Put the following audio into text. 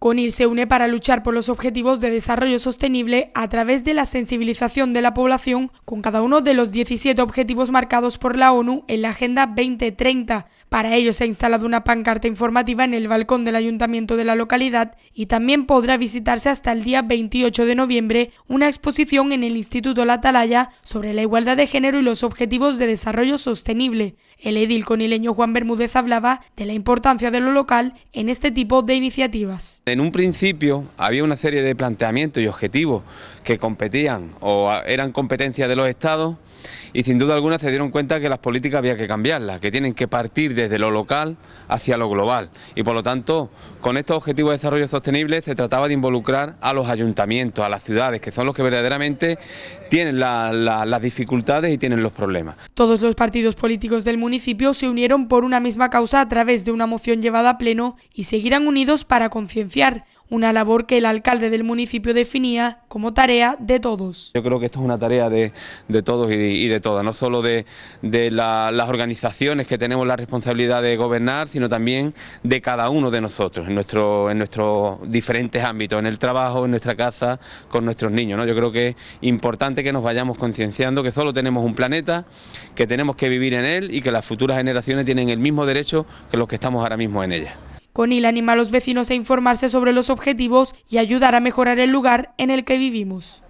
CONIL se une para luchar por los objetivos de desarrollo sostenible a través de la sensibilización de la población con cada uno de los 17 objetivos marcados por la ONU en la Agenda 2030. Para ello se ha instalado una pancarta informativa en el balcón del ayuntamiento de la localidad y también podrá visitarse hasta el día 28 de noviembre una exposición en el Instituto La Atalaya sobre la igualdad de género y los objetivos de desarrollo sostenible. El edil conileño Juan Bermúdez hablaba de la importancia de lo local en este tipo de iniciativas. En un principio había una serie de planteamientos y objetivos que competían o eran competencia de los estados y sin duda alguna se dieron cuenta que las políticas había que cambiarlas, que tienen que partir desde lo local hacia lo global y por lo tanto con estos objetivos de desarrollo sostenible se trataba de involucrar a los ayuntamientos, a las ciudades, que son los que verdaderamente tienen las dificultades y tienen los problemas. Todos los partidos políticos del municipio se unieron por una misma causa a través de una moción llevada a pleno y seguirán unidos para concienciar una labor que el alcalde del municipio definía como tarea de todos. Yo creo que esto es una tarea de, todos y de, todas, no solo de, las organizaciones que tenemos la responsabilidad de gobernar, sino también de cada uno de nosotros, en, nuestro, en nuestros diferentes ámbitos, en el trabajo, en nuestra casa, con nuestros niños. Yo creo que es importante que nos vayamos concienciando que solo tenemos un planeta, que tenemos que vivir en él y que las futuras generaciones tienen el mismo derecho que los que estamos ahora mismo en ella. Conil anima a los vecinos a informarse sobre los objetivos y ayudar a mejorar el lugar en el que vivimos.